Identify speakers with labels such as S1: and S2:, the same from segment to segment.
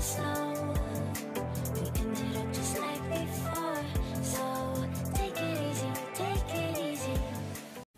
S1: slow.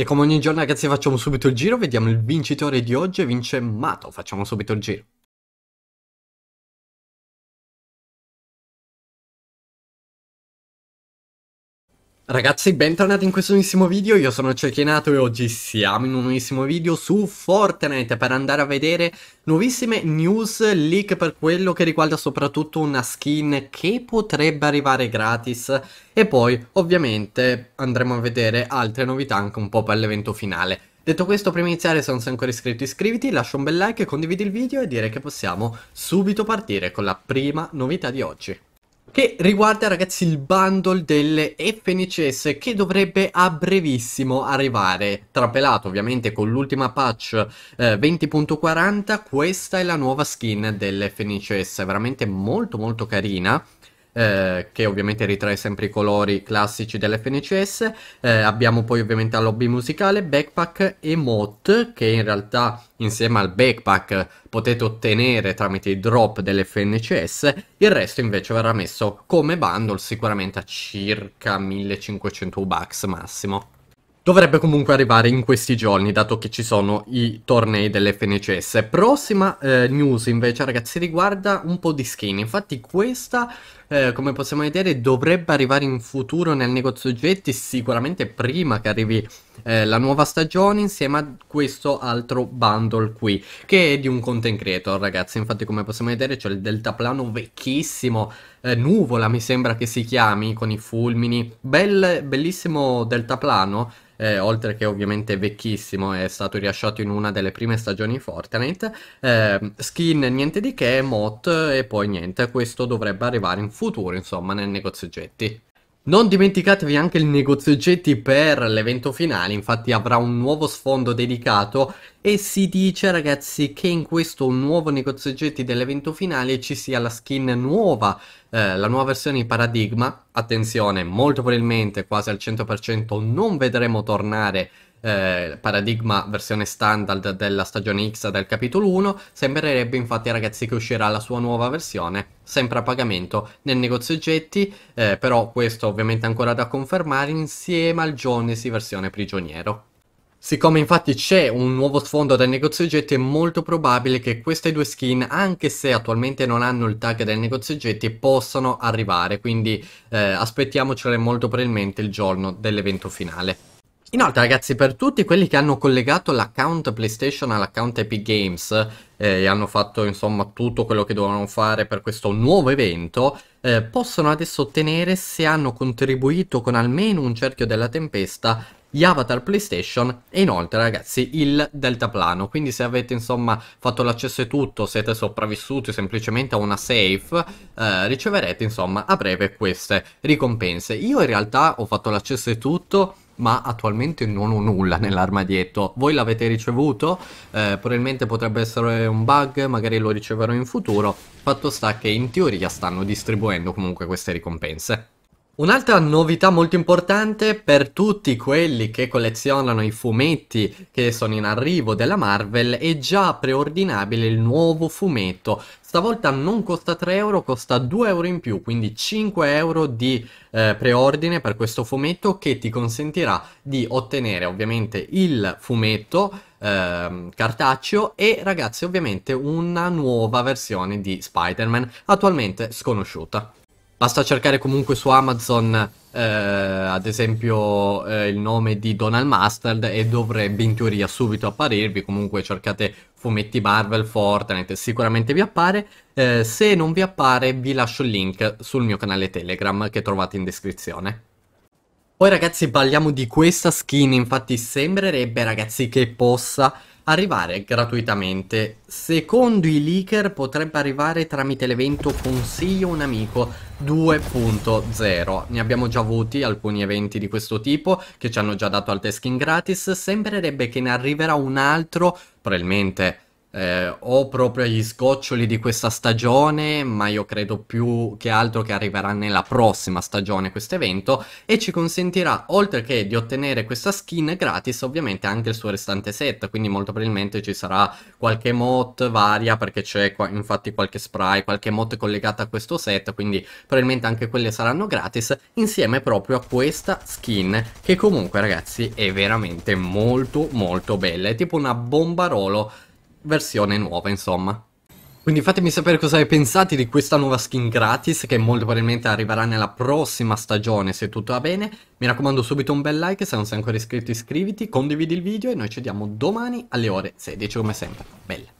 S1: E come ogni giorno ragazzi facciamo subito il giro, vediamo il vincitore di oggi, vince Mato, facciamo subito il giro. Ragazzi, bentornati in questo nuovissimo video, io sono Cecchinato e oggi siamo in un nuovissimo video su Fortnite per andare a vedere nuovissime news leak per quello che riguarda soprattutto una skin che potrebbe arrivare gratis e poi ovviamente andremo a vedere altre novità anche un po' per l'evento finale. Detto questo, prima di iniziare se non sei ancora iscritto iscriviti, lascia un bel like, condividi il video e direi che possiamo subito partire con la prima novità di oggi che riguarda ragazzi il bundle delle FNCS che dovrebbe a brevissimo arrivare, trapelato ovviamente con l'ultima patch eh, 20.40, questa è la nuova skin delle FNCS, veramente molto molto carina, eh, che ovviamente ritrae sempre i colori classici dell'FNCS. Eh, abbiamo poi ovviamente la lobby musicale, backpack e mod, che in realtà insieme al backpack potete ottenere tramite i drop dell'FNCS. Il resto invece verrà messo come bundle sicuramente a circa 1500 bucks massimo. Dovrebbe comunque arrivare in questi giorni, dato che ci sono i tornei dell'FNCS. Prossima eh, news invece, ragazzi, riguarda un po' di skin. Infatti questa eh, come possiamo vedere, dovrebbe arrivare in futuro nel negozio oggetti, sicuramente prima che arrivi eh, la nuova stagione, insieme a questo altro bundle qui, che è di un content creator, ragazzi. Infatti, come possiamo vedere, c'è il deltaplano vecchissimo, eh, nuvola mi sembra che si chiami, con i fulmini. Bel, bellissimo deltaplano. Eh, oltre che ovviamente vecchissimo, è stato rilasciato in una delle prime stagioni di Fortnite. Eh, skin niente di che, mod e poi niente, questo dovrebbe arrivare in futuro, insomma, nel negozio oggetti. Non dimenticatevi anche il negozio oggetti per l'evento finale, infatti avrà un nuovo sfondo dedicato e si dice ragazzi che in questo nuovo negozio oggetti dell'evento finale ci sia la skin nuova eh, la nuova versione di Paradigma, attenzione, molto probabilmente quasi al 100% non vedremo tornare eh, paradigma versione standard della stagione X del capitolo 1, sembrerebbe infatti ragazzi che uscirà la sua nuova versione, sempre a pagamento nel negozio oggetti, eh, però questo ovviamente ancora da confermare insieme al Jonesy versione prigioniero. Siccome infatti c'è un nuovo sfondo del negozio oggetti è molto probabile che queste due skin, anche se attualmente non hanno il tag del negozio oggetti, possano arrivare, quindi eh, aspettiamocele molto probabilmente il giorno dell'evento finale. Inoltre, ragazzi, per tutti quelli che hanno collegato l'account PlayStation all'account Epic Games eh, e hanno fatto insomma tutto quello che dovevano fare per questo nuovo evento, eh, possono adesso ottenere, se hanno contribuito con almeno un cerchio della tempesta, gli avatar PlayStation e inoltre ragazzi il deltaplano quindi se avete insomma fatto l'accesso e tutto siete sopravvissuti semplicemente a una safe eh, riceverete insomma a breve queste ricompense io in realtà ho fatto l'accesso e tutto ma attualmente non ho nulla nell'armadietto. Voi l'avete ricevuto, eh, probabilmente potrebbe essere un bug, magari lo riceverò in futuro. Fatto sta che in teoria stanno distribuendo comunque queste ricompense. Un'altra novità molto importante per tutti quelli che collezionano i fumetti che sono in arrivo della Marvel è già preordinabile il nuovo fumetto. Stavolta non costa 3 euro, costa 2 euro in più, quindi 5 euro di eh, preordine per questo fumetto che ti consentirà di ottenere ovviamente il fumetto eh, cartaceo e ragazzi ovviamente una nuova versione di Spider-Man attualmente sconosciuta. Basta cercare comunque su Amazon, eh, ad esempio, eh, il nome di Donald Mustard e dovrebbe in teoria subito apparirvi. Comunque cercate fumetti Marvel, Fortnite, sicuramente vi appare. Eh, se non vi appare vi lascio il link sul mio canale Telegram che trovate in descrizione. Poi ragazzi parliamo di questa skin, infatti sembrerebbe ragazzi che possa arrivare gratuitamente. Secondo i leaker potrebbe arrivare tramite l'evento Consiglio un amico 2.0. Ne abbiamo già avuti alcuni eventi di questo tipo che ci hanno già dato al testing gratis. Sembrerebbe che ne arriverà un altro, probabilmente eh, o proprio agli sgoccioli di questa stagione, ma io credo più che altro che arriverà nella prossima stagione questo evento e ci consentirà, oltre che di ottenere questa skin gratis, ovviamente anche il suo restante set, quindi molto probabilmente ci sarà qualche mod varia perché c'è qua, infatti qualche spray, qualche mod collegata a questo set, quindi probabilmente anche quelle saranno gratis insieme proprio a questa skin che comunque ragazzi è veramente molto molto bella, è tipo una bombarolo versione nuova, insomma. Quindi fatemi sapere cosa ne pensate di questa nuova skin gratis che molto probabilmente arriverà nella prossima stagione se tutto va bene. Mi raccomando subito un bel like, se non sei ancora iscritto iscriviti, condividi il video e noi ci vediamo domani alle ore 16 come sempre. Bella!